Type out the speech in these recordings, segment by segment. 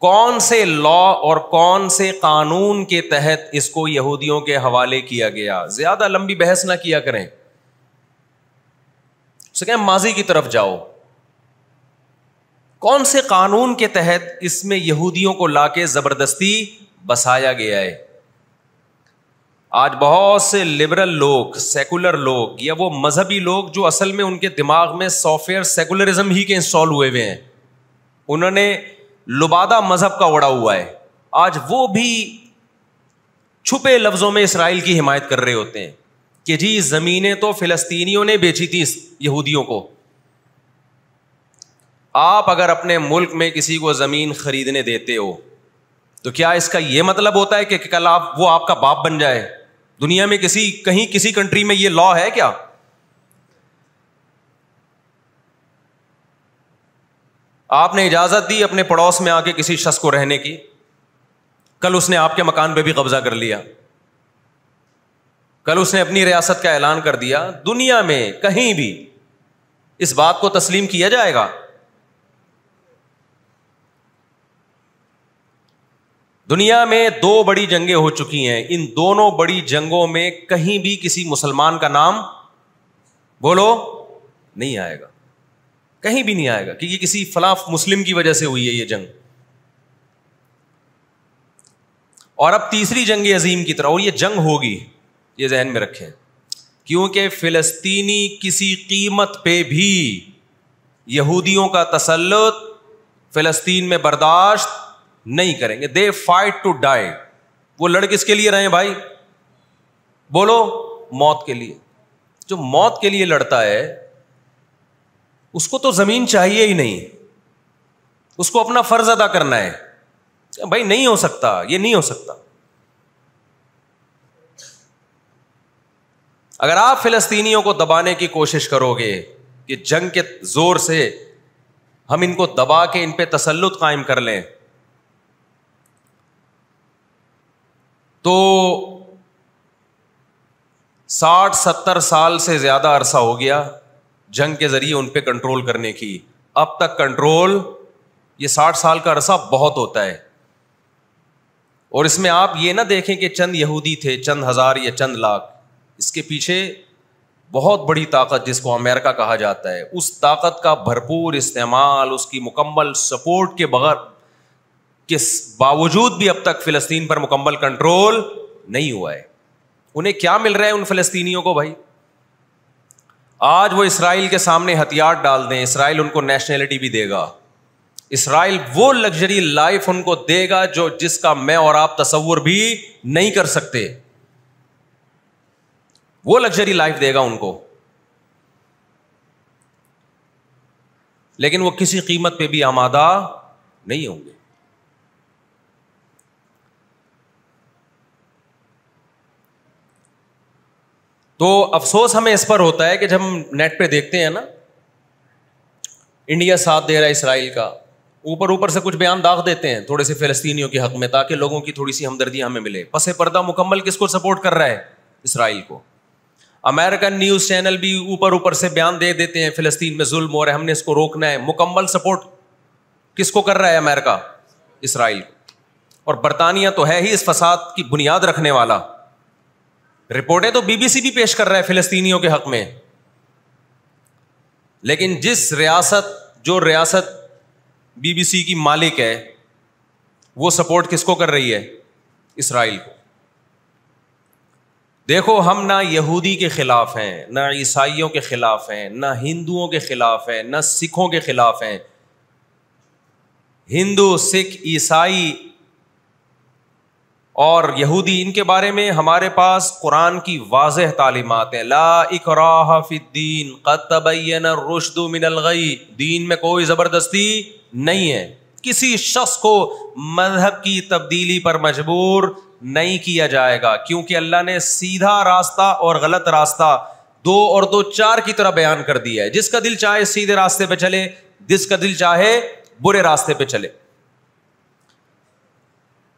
कौन से लॉ और कौन से कानून के तहत इसको यहूदियों के हवाले किया गया ज्यादा लंबी बहस ना किया करें कहें माजी की तरफ जाओ कौन से कानून के तहत इसमें यहूदियों को लाके जबरदस्ती बसाया गया है आज बहुत से लिबरल लोग सेकुलर लोग या वो मजहबी लोग जो असल में उनके दिमाग में सॉफ्टवेयर सेकुलरिज्म ही के इंस्टॉल हुए हुए हैं उन्होंने लुबादा मजहब का उड़ा हुआ है आज वो भी छुपे लफ्ज़ों में इसराइल की हिमायत कर रहे होते हैं कि जी जमीने तो फ़िलस्तीनियों ने बेची थी यहूदियों को आप अगर अपने मुल्क में किसी को ज़मीन खरीदने देते हो तो क्या इसका यह मतलब होता है कि कल आप वो आपका बाप बन जाए दुनिया में किसी कहीं किसी कंट्री में यह लॉ है क्या आपने इजाज़त दी अपने पड़ोस में आके किसी शख्स को रहने की कल उसने आपके मकान पर भी कब्ज़ा कर लिया कल उसने अपनी रियासत का ऐलान कर दिया दुनिया में कहीं भी इस बात को तस्लीम किया जाएगा दुनिया में दो बड़ी जंगें हो चुकी हैं इन दोनों बड़ी जंगों में कहीं भी किसी मुसलमान का नाम बोलो नहीं आएगा कहीं भी नहीं आएगा कि ये किसी फलाफ मुस्लिम की वजह से हुई है ये जंग और अब तीसरी जंग अजीम की तरह और ये जंग होगी ये जहन में रखें क्योंकि फिलस्तीनी किसी कीमत पे भी यहूदियों का तसलत फिलस्तीन में बर्दाश्त नहीं करेंगे दे फाइट टू डाई वो लड़ किसके लिए रहे भाई बोलो मौत के लिए जो मौत के लिए लड़ता है उसको तो ज़मीन चाहिए ही नहीं उसको अपना फ़र्ज़ अदा करना है भाई नहीं हो सकता ये नहीं हो सकता अगर आप फिलस्तीनियों को दबाने की कोशिश करोगे कि जंग के जोर से हम इनको दबा के इन पे तसल्लुत कायम कर लें तो साठ सत्तर साल से ज़्यादा अरसा हो गया जंग के जरिए उन पर कंट्रोल करने की अब तक कंट्रोल ये साठ साल का अरसा बहुत होता है और इसमें आप ये ना देखें कि चंद यहूदी थे चंद हजार या चंद लाख इसके पीछे बहुत बड़ी ताकत जिसको अमेरिका कहा जाता है उस ताकत का भरपूर इस्तेमाल उसकी मुकम्मल सपोर्ट के बगैर किस बावजूद भी अब तक फ़िलिस्तीन पर मुकम्मल कंट्रोल नहीं हुआ है उन्हें क्या मिल रहा है उन फ़लस्तीनियों को भाई आज वो इसराइल के सामने हथियार डाल दें इसराइल उनको नेशनैलिटी भी देगा इसराइल वो लग्जरी लाइफ उनको देगा जो जिसका मैं और आप तस्वर भी नहीं कर सकते वो लग्जरी लाइफ देगा उनको लेकिन वो किसी कीमत पे भी आमादा नहीं होंगे तो अफसोस हमें इस पर होता है कि जब हम नेट पे देखते हैं ना इंडिया साथ दे रहा है इसराइल का ऊपर ऊपर से कुछ बयान दाग देते हैं थोड़े से फ़लस्तीनियों के हक में ताकि लोगों की थोड़ी सी हमदर्दी हमें मिले पसे पर्दा मुकम्मल किसको सपोर्ट कर रहा है इसराइल को अमेरिकन न्यूज़ चैनल भी ऊपर ऊपर से बयान दे देते हैं फ़लस्तीन में जुल्म हो रहा है हमने इसको रोकना है मुकम्मल सपोर्ट किसको कर रहा है अमेरिका इसराइल और बरतानिया तो है ही इस फसाद की बुनियाद रखने वाला रिपोर्टें तो बीबीसी भी पेश कर रहा है फिलिस्तीनियों के हक में लेकिन जिस रियासत जो रियासत बीबीसी की मालिक है वो सपोर्ट किसको कर रही है इसराइल को देखो हम ना यहूदी के खिलाफ हैं ना ईसाइयों के खिलाफ हैं ना हिंदुओं के खिलाफ हैं ना सिखों के खिलाफ हैं हिंदू सिख ईसाई और यहूदी इनके बारे में हमारे पास कुरान की वाज तालीमत हैं ला इकराफीन कतबैन रुशदमिनलगई दीन में कोई ज़बरदस्ती नहीं है किसी शख्स को मजहब की तब्दीली पर मजबूर नहीं किया जाएगा क्योंकि अल्लाह ने सीधा रास्ता और गलत रास्ता दो और दो चार की तरह बयान कर दिया है जिसका दिल चाहे सीधे रास्ते पे चले जिसका दिल चाहे बुरे रास्ते पे चले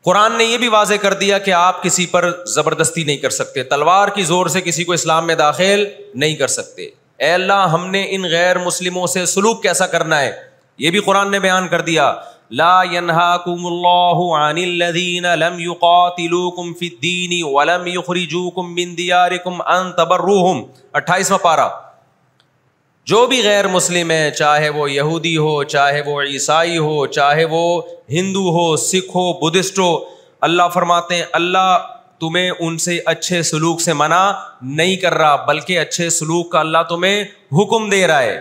कुरान ने यह भी वाजे कर दिया कि आप किसी पर ज़बरदस्ती नहीं कर सकते तलवार की ज़ोर से किसी को इस्लाम में दाखिल नहीं कर सकते एल्ला हमने इन गैर मुस्लिमों से सलूक कैसा करना है यह भी कुरान ने बयान कर दिया ला पारा जो भी गैर मुस्लिम है चाहे वो यहूदी हो चाहे वो ईसाई हो चाहे वो हिंदू हो सिख हो बुद्धिस्ट हो अल्लाह फरमाते हैं अल्लाह तुम्हें उनसे अच्छे सलूक से मना नहीं कर रहा बल्कि अच्छे सलूक का अल्लाह तुम्हें हुक्म दे रहा है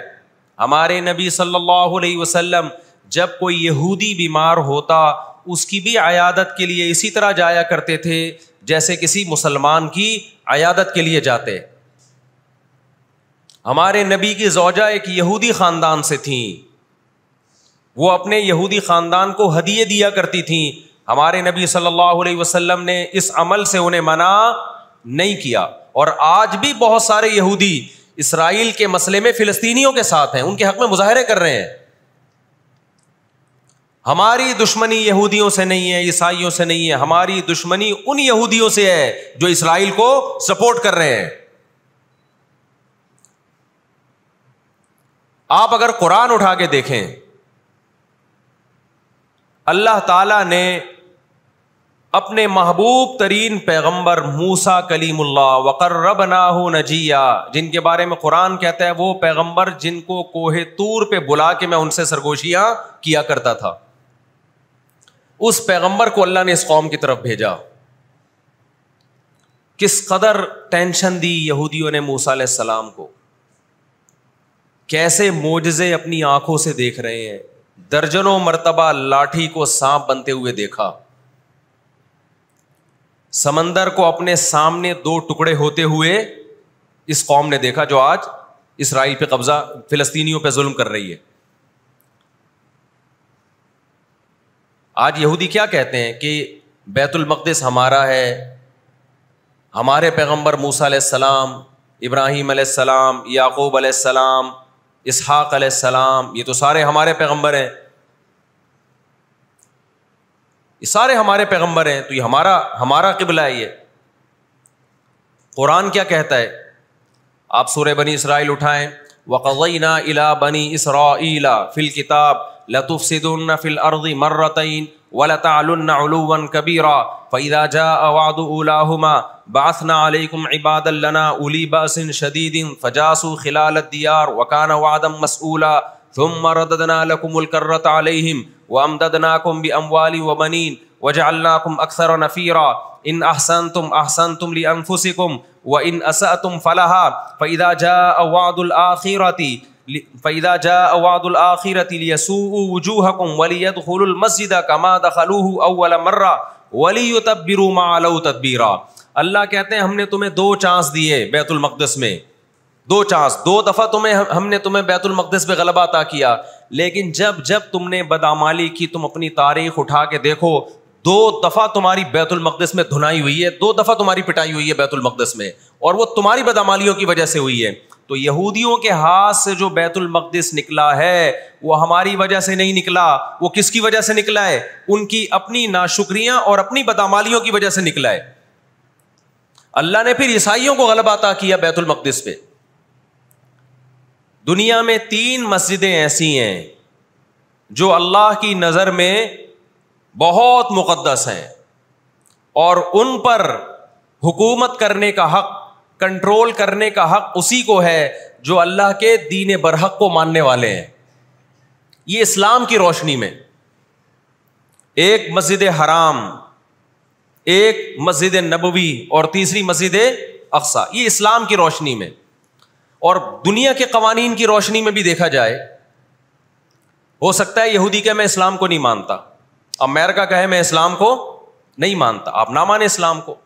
हमारे नबी सल्लल्लाहु अलैहि वसल्लम जब कोई यहूदी बीमार होता उसकी भी अयादत के लिए इसी तरह जाया करते थे जैसे किसी मुसलमान की आयादत के लिए जाते हमारे नबी की जोजा एक यहूदी ख़ानदान से थी वो अपने यहूदी ख़ानदान को हदिये दिया करती थी हमारे नबी सल्लल्लाहु अलैहि वसल्लम ने इस अमल से उन्हें मना नहीं किया और आज भी बहुत सारे यहूदी इसराइल के मसले में फिलस्तीनियों के साथ हैं उनके हक में मुजाहरे कर रहे हैं हमारी दुश्मनी यहूदियों से नहीं है ईसाइयों से नहीं है हमारी दुश्मनी उन यहूदियों से है जो इसराइल को सपोर्ट कर रहे हैं आप अगर कुरान उठा के देखें अल्लाह ताला ने अपने महबूब तरीन पैगंबर मूसा कलीमुल्ला वकर्रब नाहू नजिया जिनके बारे में कुरान कहता है वो पैगंबर जिनको कोहे तूर पर बुला के मैं उनसे सरगोशियां किया करता था उस पैगंबर को अल्लाह ने इस कौम की तरफ भेजा किस कदर टेंशन दी यहूदियों ने मूसा सलाम को कैसे मोजे अपनी आंखों से देख रहे हैं दर्जनों मरतबा लाठी को सांप बनते हुए देखा समंदर को अपने सामने दो टुकड़े होते हुए इस कौम ने देखा जो आज इसराइल पे कब्जा फिलस्तीनियों पे जुल्म कर रही है आज यहूदी क्या कहते हैं कि बैतुल मकदस हमारा है हमारे पैगंबर मूसा सलाम इब्राहीम सलाम याकूब सलाम इसहाक सलाम ये तो सारे हमारे पैगंबर हैं ये सारे हमारे पैगंबर हैं तो ये हमारा हमारा किबला है ये कुरान क्या कहता है आप सूर्य बनी इसराइल उठाएं वक़ीना इला बनी इसरा फिल किताब लतुफ़ सिदुल्न फिल अर्द मर्रतन वलतालन कबीरा फ़ैदा जा अवाद उलाहुमा बासना अलैकुम इबादल्लना उली बासिन शदीदिन फजासु खिलाल दियार वकान वादम मसूला ثم رددنا لكم الكرة عليهم وأمددناكم بأموال وبنين وجعلناكم أكثر نفيرا إن أحسنتم أحسنتم لأنفسكم وإن أسأتم فلها فإذا جاء وعد الآخرة फ़ैदा जा अवादुल आखिरत वजूहकुम वलीदुल मस्जिद कमा दखलूह अव्वल मर्रा वली तब्बिरू मालऊ तब्बीरा अल्लाह कहते हैं हमने तुम्हें दो चांस दिए बैतुल मक़दस में दो चांस दो दफ़ा तुम्हें हमने तुम्हें बैतुल मकदस पे गलबा अता किया लेकिन जब जब तुमने बदामाली की तुम अपनी तारीख उठा के देखो दो दफ़ा तुम्हारी बैतुल मकदस में धुनाई हुई है दो दफ़ा तुम्हारी पिटाई हुई है बैतुल मकदस में और वो तुम्हारी बदामालियों की वजह से हुई है तो यहूदियों के हाथ से जो बैतुल मकदस निकला है वो हमारी वजह से नहीं निकला वो किसकी वजह से निकला है उनकी अपनी नाशुक्रियां और अपनी बदामालियों की वजह से निकला है अल्लाह ने फिर ईसाइयों को गलबाता किया बैतुल मकदस पे दुनिया में तीन मस्जिदें ऐसी हैं जो अल्लाह की नज़र में बहुत मुकद्दस हैं और उन पर हुकूमत करने का हक कंट्रोल करने का हक उसी को है जो अल्लाह के दीन बरहक को मानने वाले हैं ये इस्लाम की रोशनी में एक मस्जिद हराम एक मस्जिद नबवी और तीसरी मस्जिद अक्सा ये इस्लाम की रोशनी में और दुनिया के कवानीन की रोशनी में भी देखा जाए हो सकता है यहूदी का मैं इस्लाम को नहीं मानता अमेरिका का है मैं इस्लाम को नहीं मानता आप ना माने इस्लाम को